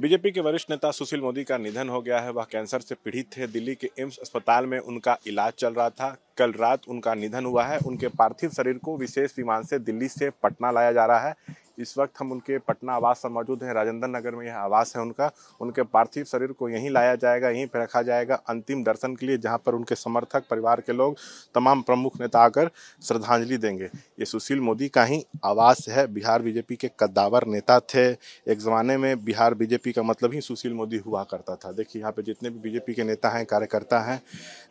BJP के वरिष्ठ नेता सुशील मोदी का निधन हो गया है वह कैंसर से पीड़ित थे दिल्ली के एम्स अस्पताल में उनका इलाज चल रहा था कल रात उनका निधन हुआ है उनके पार्थिव शरीर को विशेष विमान से दिल्ली से पटना लाया जा रहा है इस वक्त हम उनके पटना आवास पर मौजूद हैं राजेंद्र नगर में यह आवास है उनका उनके पार्थिव शरीर को यहीं लाया जाएगा यहीं पर रखा जाएगा अंतिम दर्शन के लिए जहाँ पर उनके समर्थक परिवार के लोग तमाम प्रमुख नेता आकर श्रद्धांजलि देंगे ये सुशील मोदी का ही आवास है बिहार बीजेपी के कद्दावर नेता थे एक ज़माने में बिहार बीजेपी का मतलब ही सुशील मोदी हुआ करता था देखिए यहाँ पर जितने भी बीजेपी के नेता हैं कार्यकर्ता हैं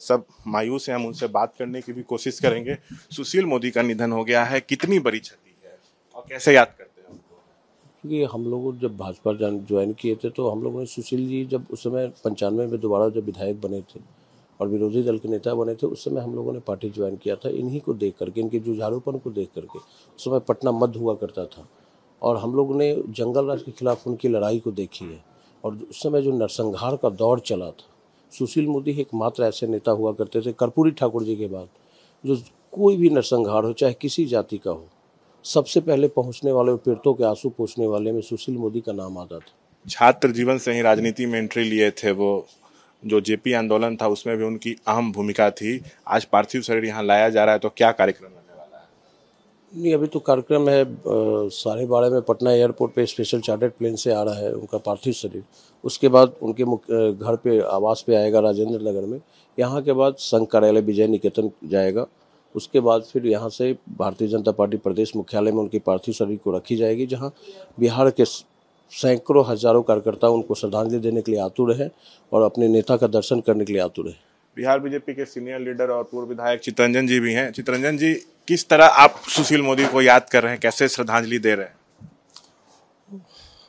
सब मायूस हैं हम उनसे बात करने की भी कोशिश करेंगे सुशील मोदी का निधन हो गया है कितनी बड़ी क्षति है और कैसे याद करते क्योंकि हम लोग जब भाजपा ज्वाइन किए थे तो हम लोगों ने सुशील जी जब उस समय पंचानवे में दोबारा जब विधायक बने थे और विरोधी दल के नेता बने थे उस समय हम लोगों ने पार्टी ज्वाइन किया था इन्हीं को देख करके इनके जुझारूपन को देख करके उस समय पटना मध्य हुआ करता था और हम लोगों ने जंगल राज के खिलाफ उनकी लड़ाई को देखी है और उस समय जो नरसंहार का दौर चला था सुशील मोदी एकमात्र ऐसे नेता हुआ करते थे कर्पूरी ठाकुर जी के बाद जो कोई भी नरसंहार हो चाहे किसी जाति का हो सबसे पहले पहुंचने वाले और पीड़ितों के आंसू पूछने वाले में सुशील मोदी का नाम आता था छात्र जीवन से ही राजनीति में एंट्री लिए थे वो जो जेपी आंदोलन था उसमें भी उनकी अहम भूमिका थी आज पार्थिव शरीर यहाँ लाया जा रहा है तो क्या कार्यक्रम रहने वाला है नहीं अभी तो कार्यक्रम है साढ़े बारह में पटना एयरपोर्ट पे स्पेशल चार्टर्ड प्लेन से आ रहा है उनका पार्थिव शरीर उसके बाद उनके घर पे आवास पे आएगा राजेंद्र नगर में यहाँ के बाद संघ कार्यालय विजय निकेतन जाएगा उसके बाद फिर यहाँ से भारतीय जनता पार्टी प्रदेश मुख्यालय में उनकी पार्थिव शरीर को रखी जाएगी जहाँ बिहार के सैकड़ों हजारों कार्यकर्ता उनको श्रद्धांजलि देने के लिए आतुर है और अपने नेता का दर्शन करने के लिए आतुर है बिहार बीजेपी के सीनियर लीडर और पूर्व विधायक चितरंजन जी भी हैं चितरंजन जी किस तरह आप सुशील मोदी को याद कर रहे हैं कैसे श्रद्धांजलि दे रहे हैं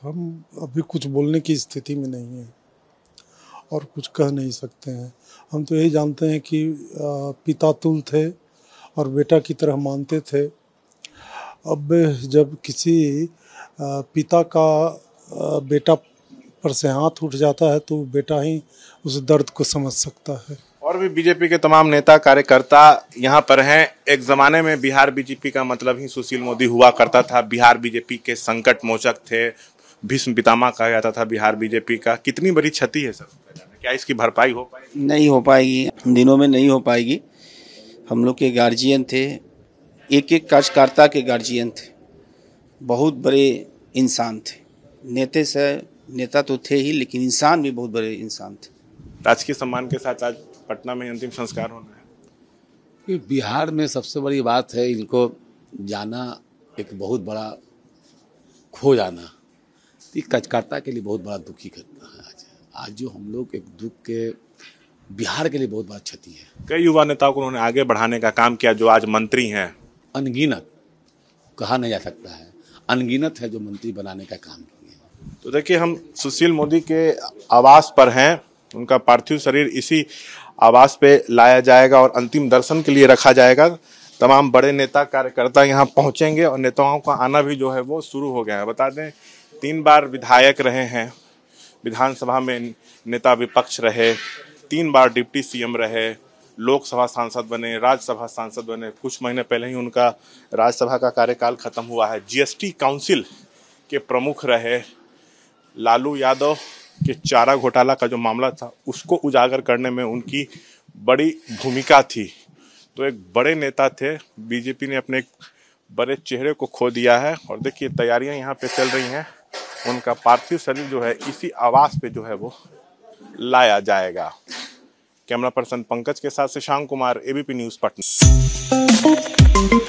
हम अभी कुछ बोलने की स्थिति में नहीं है और कुछ कह नहीं सकते हैं हम तो यही जानते हैं कि पिता तुल थे और बेटा की तरह मानते थे अब जब किसी पिता का बेटा पर से हाथ उठ जाता है तो बेटा ही उस दर्द को समझ सकता है और भी बीजेपी के तमाम नेता कार्यकर्ता यहाँ पर हैं एक ज़माने में बिहार बीजेपी का मतलब ही सुशील मोदी हुआ करता था बिहार बीजेपी के संकट मोचक थे भीष्म पितामा कहा जाता था बिहार बीजेपी का कितनी बड़ी क्षति है सर क्या इसकी भरपाई हो पाएगी नहीं हो पाएगी दिनों में नहीं हो पाएगी हम लोग के गार्जियन थे एक एक कार्यकर्ता के गार्जियन थे बहुत बड़े इंसान थे नेते से नेता तो थे ही लेकिन इंसान भी बहुत बड़े इंसान थे राजकीय सम्मान के साथ आज पटना में अंतिम संस्कार होना है बिहार में सबसे बड़ी बात है इनको जाना एक बहुत बड़ा खो जाना ये कार्यकर्ता के लिए बहुत बड़ा दुखी करता है आज आज जो हम लोग एक दुख के बिहार के लिए बहुत बड़ा क्षति है कई युवा नेताओं को उन्होंने आगे बढ़ाने का काम किया जो आज मंत्री हैं अनगिनत कहा नहीं जा सकता है अनगिनत है जो मंत्री बनाने का काम किए तो देखिए हम सुशील मोदी के आवास पर हैं उनका पार्थिव शरीर इसी आवास पे लाया जाएगा और अंतिम दर्शन के लिए रखा जाएगा तमाम बड़े नेता कार्यकर्ता यहाँ पहुँचेंगे और नेताओं का आना भी जो है वो शुरू हो गया है बता दें तीन बार विधायक रहे हैं विधानसभा में नेता विपक्ष रहे तीन बार डिप्टी सीएम रहे लोकसभा सांसद बने राज्यसभा सांसद बने कुछ महीने पहले ही उनका राज्यसभा का कार्यकाल खत्म हुआ है जीएसटी काउंसिल के प्रमुख रहे लालू यादव के चारा घोटाला का जो मामला था उसको उजागर करने में उनकी बड़ी भूमिका थी तो एक बड़े नेता थे बीजेपी ने अपने बड़े चेहरे को खो दिया है और देखिए तैयारियां यहाँ पे चल रही हैं उनका पार्थिव शरीर जो है इसी आवास पे जो है वो लाया जाएगा कैमरा पर्सन पंकज के साथ शशांक कुमार एबीपी न्यूज पटना